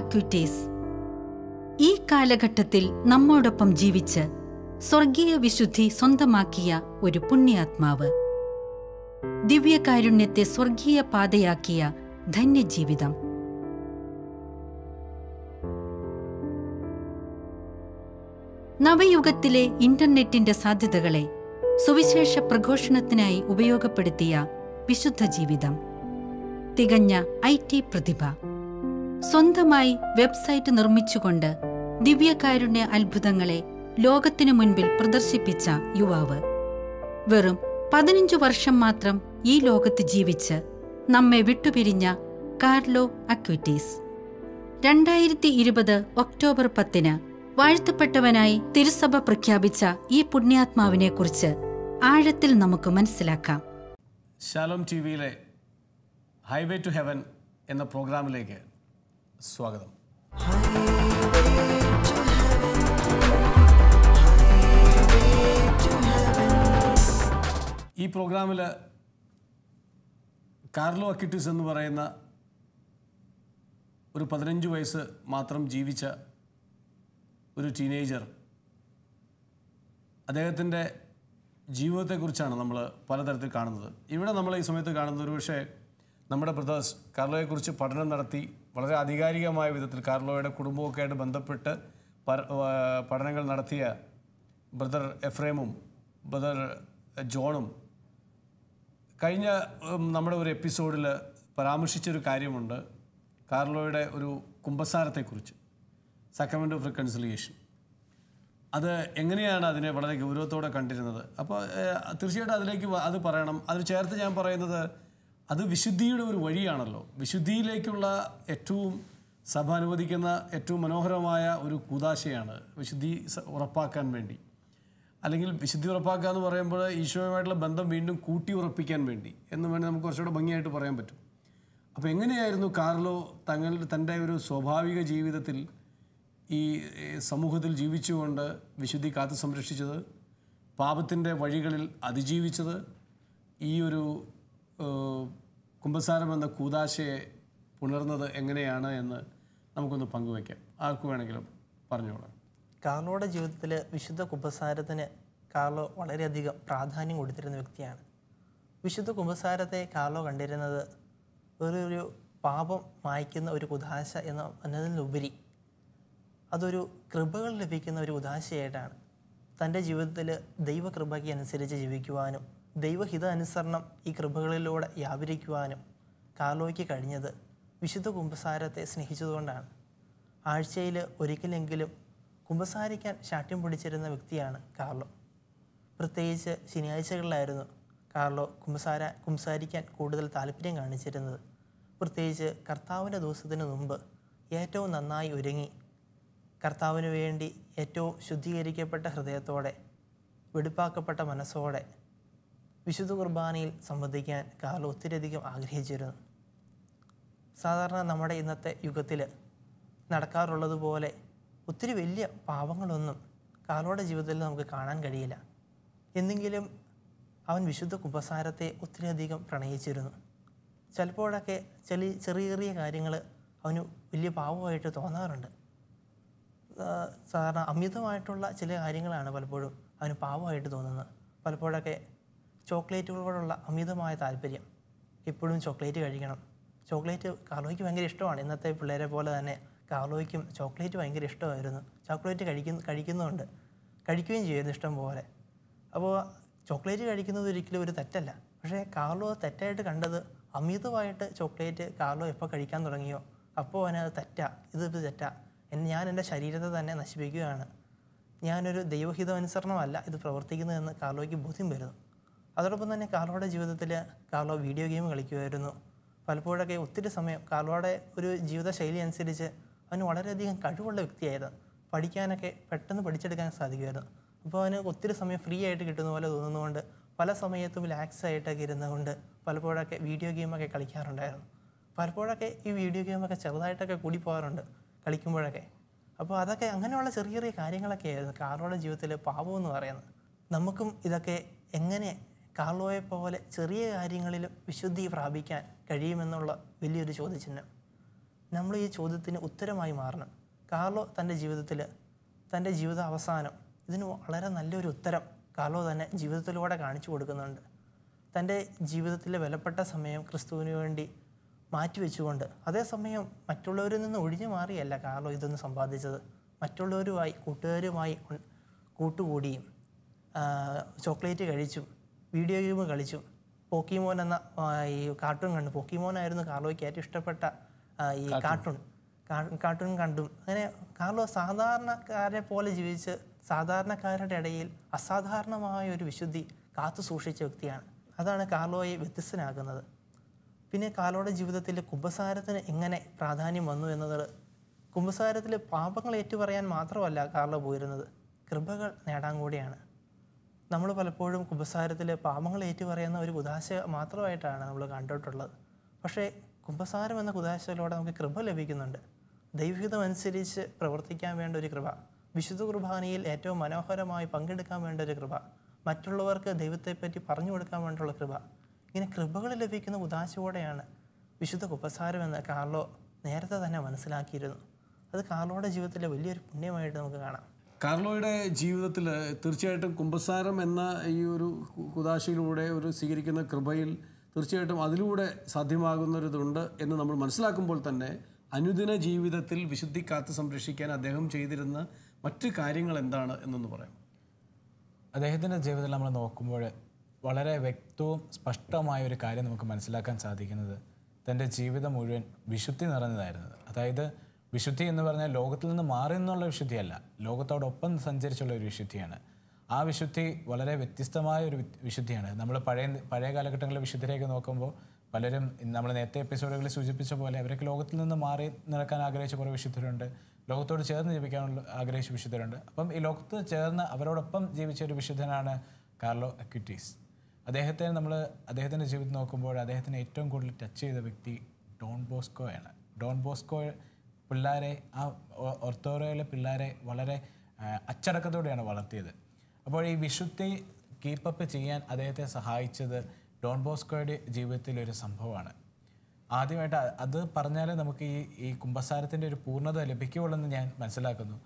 അക്വിറ്റേസ് ഈ കാലഘട്ടത്തിൽ നമ്മോടൊപ്പം ജീവിച്ച് സ്വർഗീയ വിശുദ്ധി സ്വന്തമാക്കിയ ഒരു പുണ്യാത്മാവ് ദിവ്യകാരുണ്യത്തെ സ്വർഗീയ പാതയാക്കിയ ധന്യജീവിതം നവയുഗത്തിലെ ഇന്റർനെറ്റിന്റെ സാധ്യതകളെ സുവിശേഷ പ്രഘോഷണത്തിനായി ഉപയോഗപ്പെടുത്തിയ വിശുദ്ധ ജീവിതം തികഞ്ഞ ഐ ടി പ്രതിഭ സ്വന്തമായി വെബ്സൈറ്റ് നിർമ്മിച്ചുകൊണ്ട് ദിവ്യകാരുണ്യ അത്ഭുതങ്ങളെ ലോകത്തിനു മുൻപിൽ പ്രദർശിപ്പിച്ച യുവാവ് വെറും പതിനഞ്ചു വർഷം മാത്രം ഈ ലോകത്ത് ജീവിച്ച് നമ്മെ വിട്ടുപിരിഞ്ഞ കാർലോ അക്വിറ്റീസ് രണ്ടായിരത്തി ഇരുപത് ഒക്ടോബർ പത്തിന് വാഴ്ത്തപ്പെട്ടവനായി തിരുസഭ പ്രഖ്യാപിച്ച ഈ പുണ്യാത്മാവിനെക്കുറിച്ച് ആഴത്തിൽ നമുക്ക് മനസ്സിലാക്കാം ഹൈവേ ടു ഹെവൻ എന്ന പ്രോഗ്രാമിലേക്ക് സ്വാഗതം ഈ പ്രോഗ്രാമിൽ കാർലോ അക്കിറ്റിസ് എന്ന് പറയുന്ന ഒരു പതിനഞ്ച് വയസ്സ് മാത്രം ജീവിച്ച ഒരു ടീനേജർ അദ്ദേഹത്തിൻ്റെ ജീവിതത്തെക്കുറിച്ചാണ് നമ്മൾ പലതരത്തിൽ കാണുന്നത് ഇവിടെ നമ്മൾ ഈ സമയത്ത് കാണുന്നത് ഒരുപക്ഷെ നമ്മുടെ ബ്രദേഴ്സ് കാർലോയെക്കുറിച്ച് പഠനം നടത്തി വളരെ ആധികാരികമായ വിധത്തിൽ കാർലോയുടെ കുടുംബമൊക്കെ ആയിട്ട് ബന്ധപ്പെട്ട് പഠനങ്ങൾ നടത്തിയ ബ്രദർ എഫ്രേമും ബ്രദർ ജോണും കഴിഞ്ഞ നമ്മുടെ ഒരു എപ്പിസോഡിൽ പരാമർശിച്ചൊരു കാര്യമുണ്ട് കാർലോയുടെ ഒരു കുമ്പസാരത്തെക്കുറിച്ച് സക്രമെൻ്റ് ഓഫ് റിക്കൺസിലിയേഷൻ അത് എങ്ങനെയാണ് അതിനെ വളരെ ഗൗരവത്തോടെ കണ്ടിരുന്നത് അപ്പോൾ തീർച്ചയായിട്ടും അതിലേക്ക് അത് പറയണം അതിന് ചേർത്ത് ഞാൻ പറയുന്നത് അത് വിശുദ്ധിയുടെ ഒരു വഴിയാണല്ലോ വിശുദ്ധിയിലേക്കുള്ള ഏറ്റവും സഭ അനുവദിക്കുന്ന ഏറ്റവും മനോഹരമായ ഒരു കൂതാശയാണ് വിശുദ്ധി ഉറപ്പാക്കാൻ വേണ്ടി അല്ലെങ്കിൽ വിശുദ്ധി ഉറപ്പാക്കുക എന്ന് പറയുമ്പോൾ ഈശോയുമായിട്ടുള്ള ബന്ധം വീണ്ടും കൂട്ടി ഉറപ്പിക്കാൻ വേണ്ടി എന്ന് വേണമെങ്കിൽ നമുക്ക് കുറച്ചുകൂടെ ഭംഗിയായിട്ട് പറയാൻ പറ്റും അപ്പോൾ എങ്ങനെയായിരുന്നു കാർലോ തങ്ങളുടെ തൻ്റെ ഒരു സ്വാഭാവിക ജീവിതത്തിൽ ഈ സമൂഹത്തിൽ ജീവിച്ചുകൊണ്ട് വിശുദ്ധി കാത്തു സംരക്ഷിച്ചത് പാപത്തിൻ്റെ വഴികളിൽ അതിജീവിച്ചത് ഈ ഒരു കുമ്പസാരം എന്ന കൂതാശയെ ഉണർന്നത് എങ്ങനെയാണ് എന്ന് നമുക്കൊന്ന് പങ്കുവയ്ക്കാം ആർക്കു വേണമെങ്കിലും പറഞ്ഞോളാം കാർലോയുടെ ജീവിതത്തിൽ വിശുദ്ധ കുമ്പസാരത്തിന് കാർലോ വളരെയധികം പ്രാധാന്യം കൊടുത്തിരുന്ന വ്യക്തിയാണ് വിശുദ്ധ കുമ്പസാരത്തെ കാർലോ കണ്ടിരുന്നത് ഒരു ഒരു പാപം മായ്ക്കുന്ന ഒരു കുതാശ എന്ന എന്നതിലുപരി അതൊരു കൃപകൾ ലഭിക്കുന്ന ഒരു ഉദാശയായിട്ടാണ് തൻ്റെ ജീവിതത്തിൽ ദൈവകൃപയ്ക്ക് അനുസരിച്ച് ജീവിക്കുവാനും ദൈവഹിത അനുസരണം ഈ കൃപകളിലൂടെ വ്യാപരിക്കുവാനും കാർലോയ്ക്ക് കഴിഞ്ഞത് വിശുദ്ധ കുമ്പസാരത്തെ സ്നേഹിച്ചതുകൊണ്ടാണ് ആഴ്ചയിൽ ഒരിക്കലെങ്കിലും കുമ്പസാരിക്കാൻ ശാഠ്യം പിടിച്ചിരുന്ന വ്യക്തിയാണ് കാർലോ പ്രത്യേകിച്ച് ശനിയാഴ്ചകളിലായിരുന്നു കാർലോ കുമ്പസാര കുമ്പസാരിക്കാൻ കൂടുതൽ താല്പര്യം കാണിച്ചിരുന്നത് പ്രത്യേകിച്ച് കർത്താവിൻ്റെ ദിവസത്തിന് മുമ്പ് ഏറ്റവും നന്നായി ഒരുങ്ങി കർത്താവിന് വേണ്ടി ഏറ്റവും ശുദ്ധീകരിക്കപ്പെട്ട ഹൃദയത്തോടെ വെടിപ്പാക്കപ്പെട്ട മനസ്സോടെ വിശുദ്ധ കുർബാനയിൽ സംബന്ധിക്കാൻ കാർലോ ഒത്തിരിയധികം ആഗ്രഹിച്ചിരുന്നു സാധാരണ നമ്മുടെ ഇന്നത്തെ യുഗത്തിൽ നടക്കാറുള്ളതുപോലെ ഒത്തിരി വലിയ പാപങ്ങളൊന്നും കാർലോയുടെ ജീവിതത്തിൽ നമുക്ക് കാണാൻ കഴിയില്ല എന്നെങ്കിലും അവൻ വിശുദ്ധ കുമ്പസാരത്തെ ഒത്തിരിയധികം പ്രണയിച്ചിരുന്നു ചിലപ്പോഴൊക്കെ ചെറിയ ചെറിയ ചെറിയ കാര്യങ്ങൾ അവന് വലിയ പാവമായിട്ട് തോന്നാറുണ്ട് സാധാരണ അമിതമായിട്ടുള്ള ചില കാര്യങ്ങളാണ് പലപ്പോഴും അവന് പാവമായിട്ട് തോന്നുന്നത് പലപ്പോഴൊക്കെ ചോക്ലേറ്റുകളോടുള്ള അമിതമായ താല്പര്യം എപ്പോഴും ചോക്ലേറ്റ് കഴിക്കണം ചോക്ലേറ്റ് കാർലോയ്ക്ക് ഭയങ്കര ഇഷ്ടമാണ് ഇന്നത്തെ പിള്ളേരെ പോലെ തന്നെ കാർലോയ്ക്കും ചോക്ലേറ്റ് ഭയങ്കര ഇഷ്ടമായിരുന്നു ചോക്ലേറ്റ് കഴിക്കുന്ന കഴിക്കുന്നുണ്ട് കഴിക്കുകയും ചെയ്യുന്നു ഇഷ്ടം പോലെ അപ്പോൾ ചോക്ലേറ്റ് കഴിക്കുന്നത് ഒരിക്കലും ഒരു തെറ്റല്ല പക്ഷേ കാർലോ തെറ്റായിട്ട് കണ്ടത് അമിതമായിട്ട് ചോക്ലേറ്റ് കാർലോ എപ്പോൾ കഴിക്കാൻ തുടങ്ങിയോ അപ്പോൾ അവനത് തെറ്റാ ഇതിപ്പോൾ തെറ്റാ എന്നെ ഞാൻ എൻ്റെ ശരീരത്തെ തന്നെ നശിപ്പിക്കുകയാണ് ഞാനൊരു ദൈവഹിതമനുസരണമല്ല ഇത് പ്രവർത്തിക്കുന്നതെന്ന് കാർലോയ്ക്ക് ബോധ്യം വരുന്നു അതോടൊപ്പം തന്നെ കാർലോയുടെ ജീവിതത്തിൽ കാർലോ വീഡിയോ ഗെയിം കളിക്കുമായിരുന്നു പലപ്പോഴൊക്കെ ഒത്തിരി സമയം കാർലോയുടെ ഒരു ജീവിതശൈലി അനുസരിച്ച് അവന് വളരെയധികം കഴിവുള്ള വ്യക്തിയായിരുന്നു പഠിക്കാനൊക്കെ പെട്ടെന്ന് പഠിച്ചെടുക്കാൻ സാധിക്കുമായിരുന്നു അപ്പോൾ അവന് ഒത്തിരി സമയം ഫ്രീ ആയിട്ട് കിട്ടുന്ന പോലെ തോന്നുന്നതുകൊണ്ട് പല സമയത്തും റിലാക്സ് ആയിട്ടൊക്കെ ഇരുന്നതുകൊണ്ട് പലപ്പോഴൊക്കെ വീഡിയോ ഗെയിമൊക്കെ കളിക്കാറുണ്ടായിരുന്നു പലപ്പോഴൊക്കെ ഈ വീഡിയോ ഗെയിമൊക്കെ ചെറുതായിട്ടൊക്കെ കൂടി പോകാറുണ്ട് കളിക്കുമ്പോഴൊക്കെ അപ്പോൾ അതൊക്കെ അങ്ങനെയുള്ള ചെറിയ ചെറിയ കാര്യങ്ങളൊക്കെ ആയിരുന്നു കാർലോയുടെ ജീവിതത്തിൽ പാപം എന്ന് പറയുന്നത് നമുക്കും ഇതൊക്കെ എങ്ങനെ കാർലോയെ പോലെ ചെറിയ കാര്യങ്ങളിൽ വിശുദ്ധി പ്രാപിക്കാൻ കഴിയുമെന്നുള്ള വലിയൊരു ചോദ്യചിഹ്നം നമ്മൾ ഈ ചോദ്യത്തിന് ഉത്തരമായി മാറണം കാർലോ തൻ്റെ ജീവിതത്തിൽ തൻ്റെ ജീവിത അവസാനം ഇതിന് വളരെ നല്ലൊരു ഉത്തരം കാർലോ തന്നെ ജീവിതത്തിലൂടെ കാണിച്ചു കൊടുക്കുന്നുണ്ട് തൻ്റെ ജീവിതത്തിലെ വിലപ്പെട്ട സമയം ക്രിസ്തുവിന് വേണ്ടി മാറ്റിവെച്ചുകൊണ്ട് അതേസമയം മറ്റുള്ളവരിൽ നിന്ന് ഒഴിഞ്ഞു മാറിയല്ല കാർലോ ഇതൊന്ന് സമ്പാദിച്ചത് മറ്റുള്ളവരുമായി കൂട്ടുകാരുമായി കൂട്ടുകൂടിയും ചോക്ലേറ്റ് കഴിച്ചും വീഡിയോ ഗെയിം കളിച്ചു പോക്കിമോൻ എന്ന ഈ കാർട്ടൂൺ കണ്ടു പോക്കിമോനായിരുന്നു കാർലോയ്ക്ക് ഏറ്റവും ഇഷ്ടപ്പെട്ട ഈ കാർട്ടൂൺ കാർട്ടൂൺ കണ്ടും അങ്ങനെ കാർലോ സാധാരണക്കാരെ പോലെ ജീവിച്ച് സാധാരണക്കാരുടെ ഇടയിൽ അസാധാരണമായ ഒരു വിശുദ്ധി കാത്തു സൂക്ഷിച്ച വ്യക്തിയാണ് അതാണ് കാർലോയെ വ്യത്യസ്തനാകുന്നത് പിന്നെ കാർലോയുടെ ജീവിതത്തിൽ കുംഭസാരത്തിന് എങ്ങനെ പ്രാധാന്യം വന്നു എന്നത് കുംഭസാരത്തിൽ പാപങ്ങൾ ഏറ്റുപറയാൻ മാത്രമല്ല കാർലോ പോയിരുന്നത് കൃപകൾ നേടാൻ കൂടിയാണ് നമ്മൾ പലപ്പോഴും കുമ്പസാരത്തിൽ പാപങ്ങൾ ഏറ്റു പറയുന്ന ഒരു കുദാശ മാത്രമായിട്ടാണ് നമ്മൾ കണ്ടിട്ടുള്ളത് പക്ഷേ കുമ്പസാരം എന്ന കുദാശയിലൂടെ നമുക്ക് കൃപ ലഭിക്കുന്നുണ്ട് ദൈവഹിതം പ്രവർത്തിക്കാൻ വേണ്ട ഒരു കൃപ വിശുദ്ധ കുർബാനയിൽ ഏറ്റവും മനോഹരമായി പങ്കെടുക്കാൻ വേണ്ട ഒരു കൃപ മറ്റുള്ളവർക്ക് ദൈവത്തെപ്പറ്റി പറഞ്ഞു കൊടുക്കാൻ വേണ്ടിയുള്ള കൃപ ഇങ്ങനെ കൃപകൾ ലഭിക്കുന്ന ഉദാശയോടെയാണ് വിശുദ്ധ കുപ്പസാരമെന്ന് കാർലോ നേരത്തെ തന്നെ മനസ്സിലാക്കിയിരുന്നു അത് കാർലോയുടെ ജീവിതത്തിലെ വലിയൊരു പുണ്യമായിട്ട് നമുക്ക് കാണാം കാർലോയുടെ ജീവിതത്തിൽ തീർച്ചയായിട്ടും കുമ്പസാരം എന്ന ഈ ഒരു കുദാശയിലൂടെ ഒരു സ്വീകരിക്കുന്ന കൃപയിൽ തീർച്ചയായിട്ടും അതിലൂടെ സാധ്യമാകുന്നൊരിതുണ്ട് എന്ന് നമ്മൾ മനസ്സിലാക്കുമ്പോൾ തന്നെ അനുദിന ജീവിതത്തിൽ വിശുദ്ധി കാത്ത് സംരക്ഷിക്കാൻ അദ്ദേഹം ചെയ്തിരുന്ന മറ്റ് കാര്യങ്ങൾ എന്താണ് എന്നൊന്ന് പറയാം അദ്ദേഹത്തിൻ്റെ ജീവിതത്തിൽ നമ്മൾ നോക്കുമ്പോൾ വളരെ വ്യക്തവും സ്പഷ്ടവുമായ ഒരു കാര്യം നമുക്ക് മനസ്സിലാക്കാൻ സാധിക്കുന്നത് തൻ്റെ ജീവിതം മുഴുവൻ വിശുദ്ധി നിറഞ്ഞതായിരുന്നു അതായത് വിശുദ്ധി എന്ന് പറഞ്ഞാൽ ലോകത്തിൽ നിന്ന് മാറി എന്നുള്ള വിശുദ്ധിയല്ല ലോകത്തോടൊപ്പം സഞ്ചരിച്ചുള്ള ഒരു വിശുദ്ധിയാണ് ആ വിശുദ്ധി വളരെ വ്യത്യസ്തമായ ഒരു വിശുദ്ധിയാണ് നമ്മൾ പഴയ പഴയ കാലഘട്ടങ്ങളിലെ വിശുദ്ധരെയൊക്കെ നോക്കുമ്പോൾ പലരും നമ്മൾ നേരത്തെ എപ്പിസോഡുകളിൽ സൂചിപ്പിച്ച പോലെ അവരൊക്കെ ലോകത്തിൽ നിന്ന് മാറി നിൽക്കാൻ ആഗ്രഹിച്ച കുറേ വിശുദ്ധരുണ്ട് ലോകത്തോട് ചേർന്ന് ജീവിക്കാനുള്ള ആഗ്രഹിച്ച വിശുദ്ധരുണ്ട് അപ്പം ഈ ലോകത്ത് ചേർന്ന് അവരോടൊപ്പം ജീവിച്ച ഒരു വിശുദ്ധനാണ് കാർലോ അക്യൂറ്റീസ് അദ്ദേഹത്തെ നമ്മൾ അദ്ദേഹത്തിൻ്റെ ജീവിതം നോക്കുമ്പോൾ അദ്ദേഹത്തിന് ഏറ്റവും കൂടുതൽ ടച്ച് ചെയ്ത വ്യക്തി ഡോൺ ബോസ്കോയാണ് ഡോൺ ബോസ്കോ പിള്ളേരെ ആ ഒർത്തോറയിലെ പിള്ളേരെ വളരെ അച്ചടക്കത്തോടെയാണ് വളർത്തിയത് അപ്പോൾ ഈ വിശുദ്ധി കീപ്പപ്പ് ചെയ്യാൻ അദ്ദേഹത്തെ സഹായിച്ചത് ഡോൺ ബോസ്കോയുടെ ജീവിതത്തിൽ ഒരു സംഭവമാണ് ആദ്യമായിട്ട് അത് പറഞ്ഞാലേ നമുക്ക് ഈ ഈ കുംഭസാരത്തിൻ്റെ ഒരു പൂർണ്ണത ലഭിക്കുകയുള്ളെന്ന് ഞാൻ മനസ്സിലാക്കുന്നു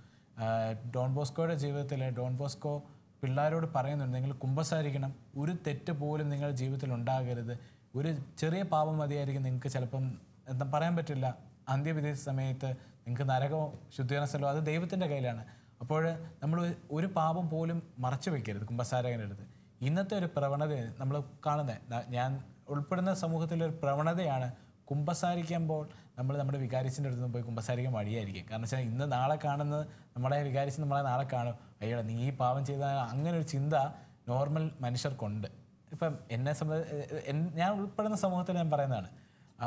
ഡോൺ ബോസ്കോയുടെ ജീവിതത്തിൽ ഡോൺ ബോസ്കോ പിള്ളേരോട് പറയുന്നുണ്ട് നിങ്ങൾ കുംഭസാരിക്കണം ഒരു തെറ്റ് പോലും നിങ്ങളുടെ ജീവിതത്തിൽ ഉണ്ടാകരുത് ഒരു ചെറിയ പാപം മതിയായിരിക്കും നിങ്ങൾക്ക് ചിലപ്പം എന്താ പറയാൻ പറ്റില്ല അന്ത്യവിധി സമയത്ത് നിങ്ങൾക്ക് നരകവും ശുദ്ധീകരണ സ്ഥലവും അത് ദൈവത്തിൻ്റെ കയ്യിലാണ് അപ്പോൾ നമ്മൾ ഒരു പാപം പോലും മറച്ചു വയ്ക്കരുത് കുംഭസാരകൻ്റെ അടുത്ത് ഇന്നത്തെ ഒരു പ്രവണത നമ്മൾ കാണുന്നത് ഞാൻ ഉൾപ്പെടുന്ന സമൂഹത്തിലെ ഒരു പ്രവണതയാണ് കുമ്പസാരിക്കുമ്പോൾ നമ്മൾ നമ്മുടെ വികാരിച്ചിൻ്റെ അടുത്ത് പോയി കുംഭസാരിക്കാൻ വഴിയായിരിക്കും കാരണം വെച്ചാൽ ഇന്ന് നാളെ കാണുന്നത് നമ്മളെ വികാരിച്ച് നമ്മളെ നാളെ കാണും അയ്യോ നീ ഈ പാവം ചെയ്ത അങ്ങനെ ഒരു ചിന്ത നോർമൽ മനുഷ്യർക്കുണ്ട് ഇപ്പം എന്നെ സംബന്ധിച്ച് ഞാൻ ഉൾപ്പെടുന്ന സമൂഹത്തിൽ ഞാൻ പറയുന്നതാണ്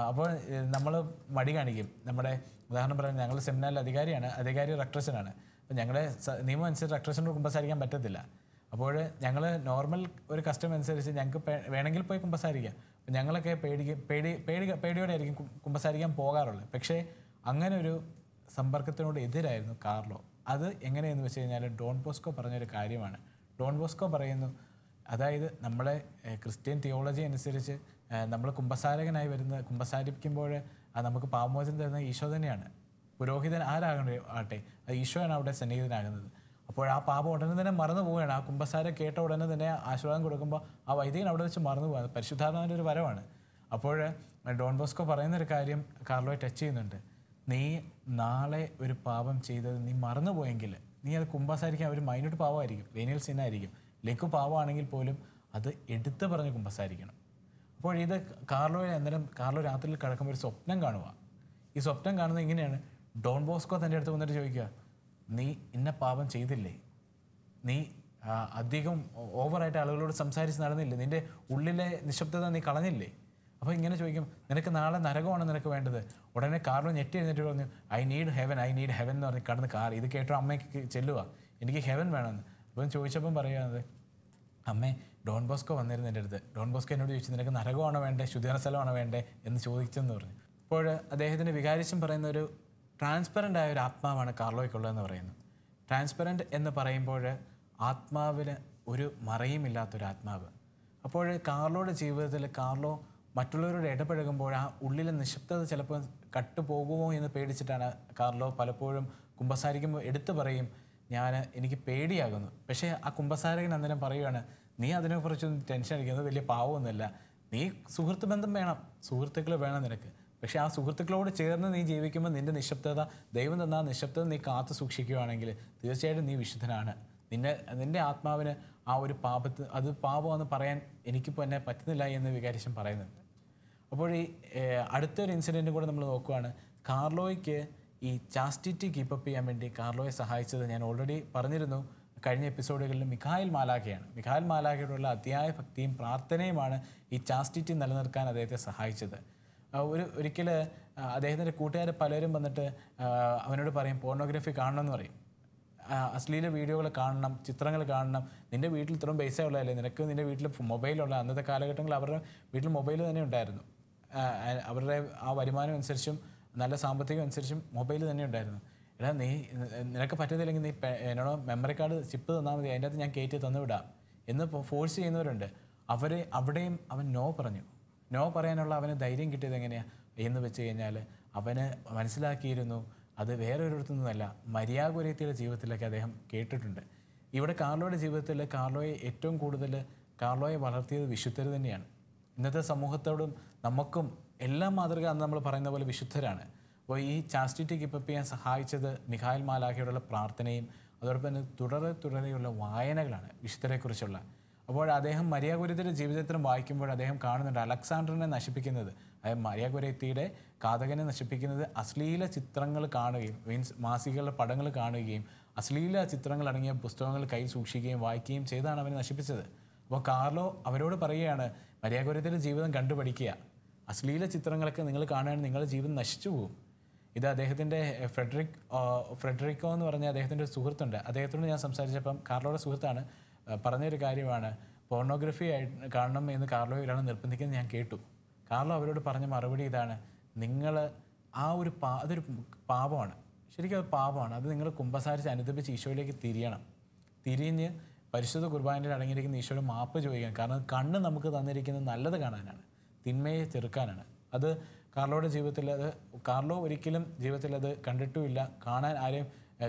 അപ്പോൾ നമ്മൾ മടി കാണിക്കും നമ്മുടെ ഉദാഹരണം പറയാൻ ഞങ്ങൾ സെമിനാറിൽ അധികാരിയാണ് അധികാരി റെക്ട്രസനാണ് അപ്പോൾ ഞങ്ങളുടെ നിയമം അനുസരിച്ച് റെക്ട്രസനോട് കുമ്പസാരിക്കാൻ പറ്റത്തില്ല അപ്പോൾ ഞങ്ങൾ നോർമൽ ഒരു കസ്റ്റം അനുസരിച്ച് ഞങ്ങൾക്ക് വേണമെങ്കിൽ പോയി കുമ്പസാരിക്കാം അപ്പോൾ ഞങ്ങളൊക്കെ പേടിക്കും പേടി പേടി പേടിയോടെ ആയിരിക്കും കുമ്പസാരിക്കാൻ പോകാറുള്ളത് പക്ഷേ അങ്ങനെ ഒരു സമ്പർക്കത്തിനോട് എതിരായിരുന്നു കാർലോ അത് എങ്ങനെയെന്ന് വെച്ച് കഴിഞ്ഞാൽ ഡോൺ ബോസ്കോ പറഞ്ഞൊരു കാര്യമാണ് ഡോൺ ബോസ്കോ പറയുന്നു അതായത് നമ്മളെ ക്രിസ്ത്യൻ തിയോളജി അനുസരിച്ച് നമ്മൾ കുംഭസാരകനായി വരുന്ന കുംഭസാരിപ്പിക്കുമ്പോൾ നമുക്ക് പാപമോചനം തരുന്ന ഈശോ തന്നെയാണ് പുരോഹിതൻ ആരാകണ ആട്ടെ അത് ഈശോയാണ് അവിടെ സന്നിഹിതനാകുന്നത് അപ്പോൾ ആ പാപം ഉടനെ തന്നെ മറന്നു പോവുകയാണ് ആ കുംഭസാര കേട്ട ഉടനെ തന്നെ ആശീർവാദം കൊടുക്കുമ്പോൾ ആ വൈദികൻ അവിടെ വെച്ച് മറന്നു പോകുക പരിശുദ്ധാത്മാവിൻ്റെ ഒരു വരവാണ് അപ്പോൾ ഡോൺ ബോസ്കോ പറയുന്ന ഒരു കാര്യം കാർലോയ് ടച്ച് ചെയ്യുന്നുണ്ട് നീ നാളെ ഒരു പാപം ചെയ്തത് നീ പോയെങ്കിൽ നീ അത് കുംഭസാരിക്കാൻ ഒരു മൈനോട്ട് പാവമായിരിക്കും വേനിയൽ സിനായിരിക്കും ലഘു പാവമാണെങ്കിൽ പോലും അത് എടുത്ത് പറഞ്ഞ് കുംഭസാരിക്കണം അപ്പോൾ ഇത് കാർലോ അന്നേരം കാർലോ രാത്രിയിൽ കിടക്കുമ്പോൾ ഒരു സ്വപ്നം കാണുക ഈ സ്വപ്നം കാണുന്നത് ഇങ്ങനെയാണ് ഡോൺ ബോസ്കോ തൻ്റെ അടുത്ത് വന്നിട്ട് ചോദിക്കുക നീ ഇന്ന പാപം ചെയ്തില്ലേ നീ അധികം ഓവറായിട്ട് ആളുകളോട് സംസാരിച്ച് നടന്നില്ലേ നിൻ്റെ ഉള്ളിലെ നിശബ്ദത നീ കളഞ്ഞില്ലേ അപ്പോൾ ഇങ്ങനെ ചോദിക്കും നിനക്ക് നാളെ നരകമാണ് നിനക്ക് വേണ്ടത് ഉടനെ കാർലോ ഞെട്ടി എഴുന്നേറ്റ് പറഞ്ഞു I need heaven I need heaven എന്ന് പറഞ്ഞ് കടന്ന് കാർ ഇത് കേട്ടോ അമ്മയ്ക്ക് ചെല്ലുക എനിക്ക് ഹെവൻ വേണമെന്ന് അപ്പം ചോദിച്ചപ്പം പറയുന്നത് അമ്മേ ഡോൺ ബോസ്കോ വന്നിരുന്നു എൻ്റെ അടുത്ത് ഡോൺ ബോസ്കോ എന്നോട് ചോദിച്ചു നിനക്ക് നരകമാണോ വേണ്ടേ ശുദ്ധീകരണ സ്ഥലമാണോ വേണ്ടേ എന്ന് ചോദിച്ചെന്ന് പറഞ്ഞു അപ്പോൾ അദ്ദേഹത്തിൻ്റെ വികാരിച്ചും പറയുന്ന ഒരു ട്രാൻസ്പെറൻ്റ് ആയ ഒരു ആത്മാവാണ് കാർലോയ്ക്കുള്ളതെന്ന് പറയുന്നു ട്രാൻസ്പെറൻറ്റ് എന്ന് പറയുമ്പോൾ ആത്മാവിന് ഒരു മറയുമില്ലാത്തൊരു ആത്മാവ് അപ്പോൾ കാർലോയുടെ ജീവിതത്തിൽ കാർലോ മറ്റുള്ളവരോട് ഇടപഴകുമ്പോൾ ആ ഉള്ളിലെ നിശബ്ദത ചിലപ്പോൾ കട്ടുപോകുമോ എന്ന് പേടിച്ചിട്ടാണ് കാർലോ പലപ്പോഴും കുമ്പസാരിക്കുമ്പോൾ എടുത്തു പറയും ഞാൻ എനിക്ക് പേടിയാകുന്നു പക്ഷേ ആ കുമ്പസാരകൻ അന്നേരം പറയുകയാണ് നീ അതിനെക്കുറിച്ചൊന്നും ടെൻഷൻ അടിക്കുന്നത് വലിയ പാവമൊന്നുമല്ല നീ സുഹൃത്ത് ബന്ധം വേണം സുഹൃത്തുക്കൾ വേണം നിനക്ക് പക്ഷേ ആ സുഹൃത്തുക്കളോട് ചേർന്ന് നീ ജീവിക്കുമ്പോൾ നിന്റെ നിശബ്ദത ദൈവം തന്ന നിശബ്ദത നീ കാത്തു സൂക്ഷിക്കുകയാണെങ്കിൽ തീർച്ചയായിട്ടും നീ വിശുദ്ധനാണ് നിന്റെ നിന്റെ ആത്മാവിന് ആ ഒരു പാപത്ത് അത് പാപമെന്ന് പറയാൻ എനിക്കിപ്പോൾ എന്നെ പറ്റുന്നില്ല എന്ന് വികാരിച്ചും പറയുന്നുണ്ട് അപ്പോൾ ഈ അടുത്തൊരു ഇൻസിഡൻറ്റും കൂടെ നമ്മൾ നോക്കുകയാണ് കാർലോയ്ക്ക് ഈ ചാസ്റ്റിറ്റി കീപ്പപ്പ് ചെയ്യാൻ വേണ്ടി കാർലോയെ സഹായിച്ചത് ഞാൻ ഓൾറെഡി പറഞ്ഞിരുന്നു കഴിഞ്ഞ എപ്പിസോഡുകളിൽ മിഖായിൽ മാലാഖയാണ് മിഖായിൽ മാലാഖയോടുള്ള അതിയായ ഭക്തിയും പ്രാർത്ഥനയുമാണ് ഈ ചാസ്റ്റിറ്റി നിലനിർത്താൻ അദ്ദേഹത്തെ സഹായിച്ചത് ഒരു ഒരിക്കൽ അദ്ദേഹത്തിൻ്റെ കൂട്ടുകാരെ പലരും വന്നിട്ട് അവനോട് പറയും പോർണോഗ്രഫി കാണണമെന്ന് പറയും അശ്ലീല വീഡിയോകൾ കാണണം ചിത്രങ്ങൾ കാണണം നിൻ്റെ വീട്ടിൽ ഇത്രയും പൈസ ഉള്ളതല്ലേ നിനക്ക് നിൻ്റെ വീട്ടിൽ മൊബൈലുള്ള അന്നത്തെ കാലഘട്ടങ്ങളിൽ അവരുടെ വീട്ടിൽ മൊബൈൽ തന്നെ ഉണ്ടായിരുന്നു അവരുടെ ആ വരുമാനം അനുസരിച്ചും നല്ല സാമ്പത്തികം അനുസരിച്ചും മൊബൈൽ തന്നെ ഉണ്ടായിരുന്നു എടാ നീ നിനക്ക് പറ്റുന്നില്ലെങ്കിൽ നീ എന്നോട് മെമ്മറി കാർഡ് ചിപ്പ് തന്നാൽ മതി അതിൻ്റെ അകത്ത് ഞാൻ കയറ്റി തന്നു എന്ന് ഫോഴ്സ് ചെയ്യുന്നവരുണ്ട് അവർ അവിടെയും അവൻ നോ പറഞ്ഞു നോ പറയാനുള്ള അവന് ധൈര്യം കിട്ടിയത് എങ്ങനെയാണ് എന്ന് വെച്ച് കഴിഞ്ഞാൽ അവന് മനസ്സിലാക്കിയിരുന്നു അത് വേറെ ഒരിടത്തു നിന്നല്ല മര്യാദപുരത്തിയുടെ ജീവിതത്തിലൊക്കെ അദ്ദേഹം കേട്ടിട്ടുണ്ട് ഇവിടെ കാർലോയുടെ ജീവിതത്തിൽ കാർലോയെ ഏറ്റവും കൂടുതൽ കാർലോയെ വളർത്തിയത് വിശുദ്ധർ തന്നെയാണ് ഇന്നത്തെ സമൂഹത്തോടും നമുക്കും എല്ലാ മാതൃക അന്ന് നമ്മൾ പറയുന്ന പോലെ വിശുദ്ധരാണ് അപ്പോൾ ഈ ചാസ്റ്റിറ്റി കിപ്പപ്പ് ചെയ്യാൻ സഹായിച്ചത് മിഖായിൽ മാലാഖയോടുള്ള പ്രാർത്ഥനയും അതോടൊപ്പം തന്നെ തുടരെ തുടരെയുള്ള വായനകളാണ് വിശുദ്ധരെക്കുറിച്ചുള്ള അപ്പോൾ അദ്ദേഹം മര്യാകുരത്തിൻ്റെ ജീവിതത്തിലും വായിക്കുമ്പോൾ അദ്ദേഹം കാണുന്നുണ്ട് അലക്സാണ്ടറിനെ നശിപ്പിക്കുന്നത് അതായത് മര്യാകുരത്തിയുടെ കാതകനെ നശിപ്പിക്കുന്നത് അശ്ലീല ചിത്രങ്ങൾ കാണുകയും മീൻസ് മാസികകളുടെ പടങ്ങൾ കാണുകയും അശ്ലീല ചിത്രങ്ങൾ അടങ്ങിയ പുസ്തകങ്ങൾ കയ്യിൽ സൂക്ഷിക്കുകയും വായിക്കുകയും ചെയ്താണ് അവനെ നശിപ്പിച്ചത് അപ്പോൾ കാർലോ അവരോട് പറയുകയാണ് മര്യാകുരത്തിൻ്റെ ജീവിതം കണ്ടുപഠിക്കുക അശ്ലീല ചിത്രങ്ങളൊക്കെ നിങ്ങൾ കാണുകയാണെങ്കിൽ നിങ്ങളുടെ ജീവിതം നശിച്ചു പോകും ഇത് അദ്ദേഹത്തിൻ്റെ ഫ്രെഡറിക് ഫ്രെഡറിക്കോ എന്ന് പറഞ്ഞ അദ്ദേഹത്തിൻ്റെ ഒരു സുഹൃത്തുണ്ട് അദ്ദേഹത്തോട് ഞാൻ സംസാരിച്ചപ്പം കാർലോയുടെ സുഹൃത്താണ് പറഞ്ഞൊരു കാര്യമാണ് പോർണോഗ്രഫി ആയിട്ട് കാണണം എന്ന് കാർലോ ഒരാളെ നിർബന്ധിക്കുന്നത് ഞാൻ കേട്ടു കാർലോ അവരോട് പറഞ്ഞ മറുപടി ഇതാണ് നിങ്ങൾ ആ ഒരു പാ അതൊരു പാപമാണ് ശരിക്കും അത് പാപമാണ് അത് നിങ്ങൾ കുമ്പസാരിച്ച് അനുദിപ്പിച്ച് ഈശോയിലേക്ക് തിരിയണം തിരിഞ്ഞ് പരിശുദ്ധ കുർബാനയിൽ അടങ്ങിയിരിക്കുന്ന ഈശോയുടെ മാപ്പ് ചോദിക്കണം കാരണം കണ്ണ് നമുക്ക് തന്നിരിക്കുന്നത് നല്ലത് കാണാനാണ് തിന്മയെ ചെറുക്കാനാണ് അത് കാർലോയുടെ ജീവിതത്തിൽ അത് കാർലോ ഒരിക്കലും ജീവിതത്തിൽ അത് കണ്ടിട്ടുമില്ല കാണാൻ ആരെയും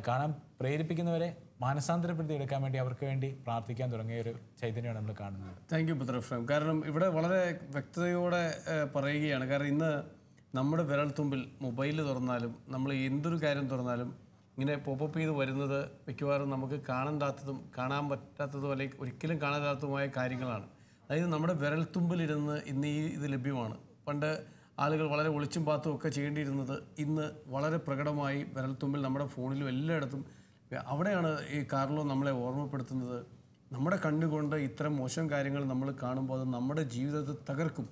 കാണാൻ പ്രേരിപ്പിക്കുന്നവരെ മാനസാന്തരപ്പെടുത്തി എടുക്കാൻ വേണ്ടി അവർക്ക് വേണ്ടി പ്രാർത്ഥിക്കാൻ തുടങ്ങിയ ഒരു ചൈതന്യമാണ് നമ്മൾ കാണുന്നത് താങ്ക് യു പുത്രഫ്രം കാരണം ഇവിടെ വളരെ വ്യക്തതയോടെ പറയുകയാണ് കാരണം ഇന്ന് നമ്മുടെ തുമ്പിൽ മൊബൈൽ തുറന്നാലും നമ്മൾ എന്തൊരു കാര്യം തുറന്നാലും ഇങ്ങനെ പോപ്പപ്പ് ചെയ്ത് വരുന്നത് മിക്കവാറും നമുക്ക് കാണണ്ടാത്തതും കാണാൻ പറ്റാത്തതും അല്ലെങ്കിൽ ഒരിക്കലും കാണാതാത്തതുമായ കാര്യങ്ങളാണ് അതായത് നമ്മുടെ തുമ്പിലിരുന്ന് ഇന്ന് ഈ ഇത് ലഭ്യമാണ് പണ്ട് ആളുകൾ വളരെ ഒളിച്ചും പാത്തും ഒക്കെ ചെയ്യേണ്ടിയിരുന്നത് ഇന്ന് വളരെ പ്രകടമായി വിരൽത്തുമ്പിൽ നമ്മുടെ ഫോണിലും എല്ലായിടത്തും അവിടെയാണ് ഈ കാർലോ നമ്മളെ ഓർമ്മപ്പെടുത്തുന്നത് നമ്മുടെ കണ്ണുകൊണ്ട് ഇത്തരം മോശം കാര്യങ്ങൾ നമ്മൾ കാണുമ്പോൾ അത് നമ്മുടെ ജീവിതത്തെ തകർക്കും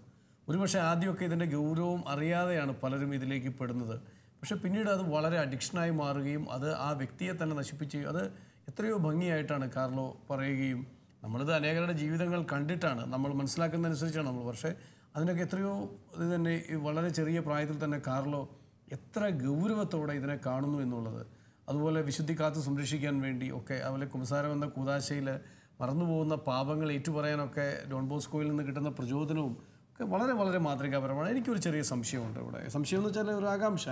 ഒരുപക്ഷെ ആദ്യമൊക്കെ ഇതിൻ്റെ ഗൗരവം അറിയാതെയാണ് പലരും ഇതിലേക്ക് പെടുന്നത് പക്ഷെ പിന്നീട് അത് വളരെ അഡിക്ഷനായി മാറുകയും അത് ആ വ്യക്തിയെ തന്നെ നശിപ്പിച്ച് അത് എത്രയോ ഭംഗിയായിട്ടാണ് കാർലോ പറയുകയും നമ്മളിത് അനേകരുടെ ജീവിതങ്ങൾ കണ്ടിട്ടാണ് നമ്മൾ മനസ്സിലാക്കുന്നതനുസരിച്ചാണ് നമ്മൾ പക്ഷേ അതിനൊക്കെ എത്രയോ ഇത് തന്നെ വളരെ ചെറിയ പ്രായത്തിൽ തന്നെ കാർലോ എത്ര ഗൗരവത്തോടെ ഇതിനെ കാണുന്നു എന്നുള്ളത് അതുപോലെ വിശുദ്ധി കാത്ത് സംരക്ഷിക്കാൻ വേണ്ടി ഒക്കെ അതുപോലെ കുമസാരം എന്ന കൂതാശയിൽ മറന്നുപോകുന്ന പാപങ്ങൾ ഏറ്റുപറയാനൊക്കെ ഡോൺ ബോസ്കോയിൽ നിന്ന് കിട്ടുന്ന പ്രചോദനവും ഒക്കെ വളരെ വളരെ മാതൃകാപരമാണ് എനിക്കൊരു ചെറിയ സംശയമുണ്ട് ഇവിടെ സംശയം എന്ന് വെച്ചാൽ ഒരു ആകാംക്ഷ